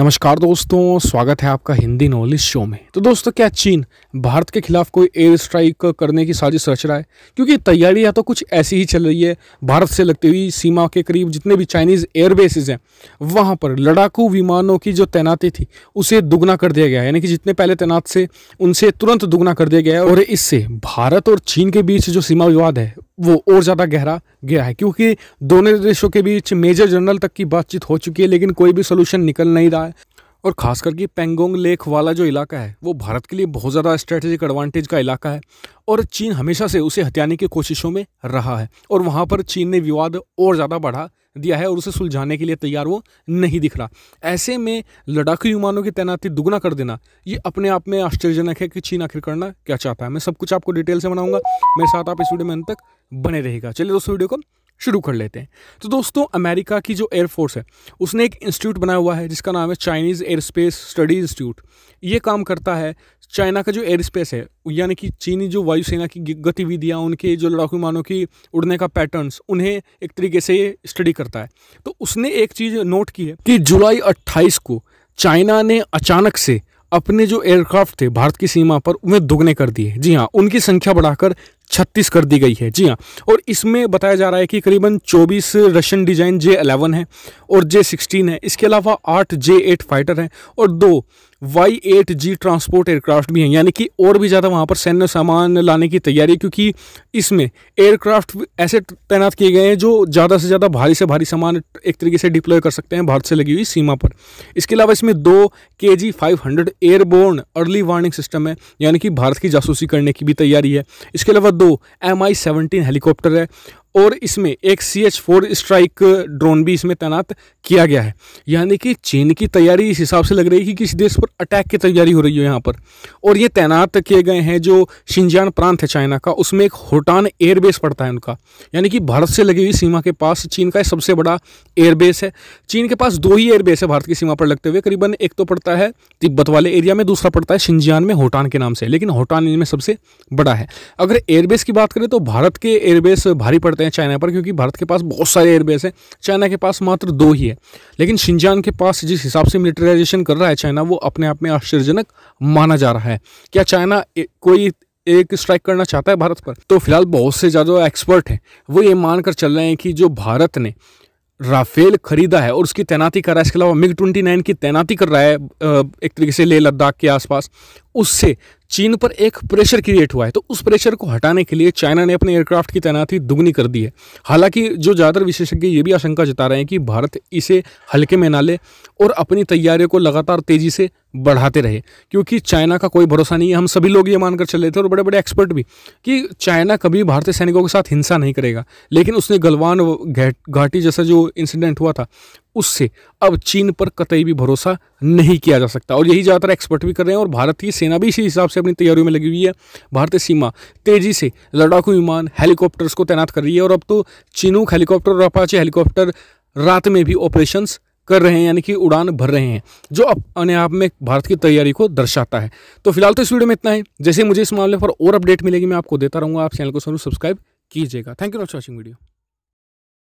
नमस्कार दोस्तों स्वागत है आपका हिंदी नॉलेज शो में तो दोस्तों क्या चीन भारत के खिलाफ कोई एयर स्ट्राइक करने की साजिश रच रहा है क्योंकि तैयारियां तो कुछ ऐसी ही चल रही है भारत से लगती हुई सीमा के करीब जितने भी चाइनीज़ एयर बेसिस हैं वहां पर लड़ाकू विमानों की जो तैनाती थी उसे दुगना कर दिया गया है यानी कि जितने पहले तैनात से उनसे तुरंत दुगना कर दिया गया है और इससे भारत और चीन के बीच जो सीमा विवाद है वो और ज़्यादा गहरा गया है क्योंकि दोनों देशों के बीच मेजर जनरल तक की बातचीत हो चुकी है लेकिन कोई भी सोल्यूशन निकल नहीं रहा है और ख़ास करके पेंगोंग लेक वाला जो इलाका है वो भारत के लिए बहुत ज़्यादा स्ट्रेटेजिक एडवांटेज का इलाका है और चीन हमेशा से उसे हत्याने की कोशिशों में रहा है और वहाँ पर चीन ने विवाद और ज़्यादा बढ़ा दिया है और उसे सुलझाने के लिए तैयार वो नहीं दिख रहा ऐसे में लड़ाकू विमानों की तैनाती दुगना कर देना ये अपने आप में आश्चर्यजनक है कि चीन आखिर करना क्या चाहता है मैं सब कुछ आपको डिटेल से बनाऊंगा मेरे साथ आप इस वीडियो में अंत तक बने रहेगा चलिए दोस्तों वीडियो को शुरू कर लेते हैं तो दोस्तों अमेरिका की जो एयरफोर्स है उसने एक इंस्टीट्यूट बनाया हुआ है जिसका नाम है Chinese air space study institute ये काम करता है चाइना का जो एयर स्पेस है यानी कि चीनी जो वायुसेना की गतिविधियाँ उनके जो लड़ाकू विमानों की उड़ने का पैटर्न्स उन्हें एक तरीके से स्टडी करता है तो उसने एक चीज़ नोट की है कि जुलाई अट्ठाईस को चाइना ने अचानक से अपने जो एयरक्राफ्ट थे भारत की सीमा पर उन्हें दुगने कर दिए जी हाँ उनकी संख्या बढ़ाकर छत्तीस कर दी गई है जी हाँ और इसमें बताया जा रहा है कि करीबन चौबीस रशियन डिजाइन जे अलेवन है और जे सिक्सटीन है इसके अलावा आठ जे एट फाइटर हैं और दो Y eight G transport aircraft भी हैं यानी कि और भी ज़्यादा वहाँ पर सैन्य सामान लाने की तैयारी क्योंकि इसमें एयरक्राफ्ट ऐसे तैनात किए गए हैं जो ज़्यादा से ज़्यादा भारी से भारी सामान एक तरीके से डिप्लॉय कर सकते हैं भारत से लगी हुई सीमा पर इसके अलावा इसमें दो K G five hundred airborne early warning system है यानी कि भारत की जासूसी करने की भी तैयारी है इसके अलावा दो एम आई सेवनटीन हेलीकॉप्टर है और इसमें एक C H four strike drone भी इसमें तैनात किया गया है यानी कि चीन की तैयारी इस हिसाब से लग रही है कि किस देश पर अटैक की तैयारी हो रही है यहाँ पर और ये तैनात किए गए हैं जो शिंजान प्रांत है चाइना का उसमें एक होटान एयरबेस पड़ता है उनका यानी कि भारत से लगी हुई सीमा के पास चीन का सबसे बड़ा एयरबेस है चीन के पास दो ही एयरबेस है भारत की सीमा पर लगते हुए करीबन एक तो पड़ता है तिब्बत वाले एरिया में दूसरा पड़ता है शिंजान में होटान के नाम से लेकिन होटान इनमें सबसे बड़ा है अगर एयरबेस की बात करें तो भारत के एयरबेस भारी पड़ता करते हैं चाइना पर क्योंकि भारत के पास बहुत सारे एयरबेस हैं चाइना के पास मात्र दो ही है लेकिन शिंजान के पास जिस हिसाब से मिलिटराइजेशन कर रहा है चाइना वो अपने आप में आश्चर्यजनक माना जा रहा है क्या चाइना कोई एक स्ट्राइक करना चाहता है भारत पर तो फिलहाल बहुत से ज़्यादा एक्सपर्ट हैं वो ये मानकर चल रहे हैं कि जो भारत ने राफेल खरीदा है और उसकी तैनाती कर रहा है इसके अलावा मिग ट्वेंटी नाइन की तैनाती कर रहा है एक तरीके से लेह लद्दाख के आसपास उससे चीन पर एक प्रेशर क्रिएट हुआ है तो उस प्रेशर को हटाने के लिए चाइना ने अपने एयरक्राफ्ट की तैनाती दुगनी कर दी है हालांकि जो ज़्यादातर विशेषज्ञ ये भी आशंका जता रहे हैं कि भारत इसे हल्के में ना ले और अपनी तैयारियों को लगातार तेज़ी से बढ़ाते रहे क्योंकि चाइना का कोई भरोसा नहीं है हम सभी लोग ये मानकर चले थे और बड़े बड़े एक्सपर्ट भी कि चाइना कभी भारतीय सैनिकों के साथ हिंसा नहीं करेगा लेकिन उसने गलवान घाटी जैसा जो इंसिडेंट हुआ था उससे अब चीन पर कतई भी भरोसा नहीं किया जा सकता और यही ज़्यादातर एक्सपर्ट भी कर रहे हैं और भारतीय सेना भी इसी हिसाब से अपनी तैयारियों में लगी हुई है भारतीय सीमा तेजी से लड़ाकू विमान हेलीकॉप्टर्स को तैनात कर रही है और अब तो चिनूक हेलीकॉप्टर और अपाचे हेलीकॉप्टर रात में भी ऑपरेशंस कर रहे हैं यानी कि उड़ान भर रहे हैं जो अपने आप में भारत की तैयारी को दर्शाता है तो फिलहाल तो इस वीडियो में इतना है जैसे मुझे इस मामले पर और अपडेट मिलेगी मैं आपको देता रहूँगा आप चैनल को जरूर सब्सक्राइब कीजिएगा thank you for watching video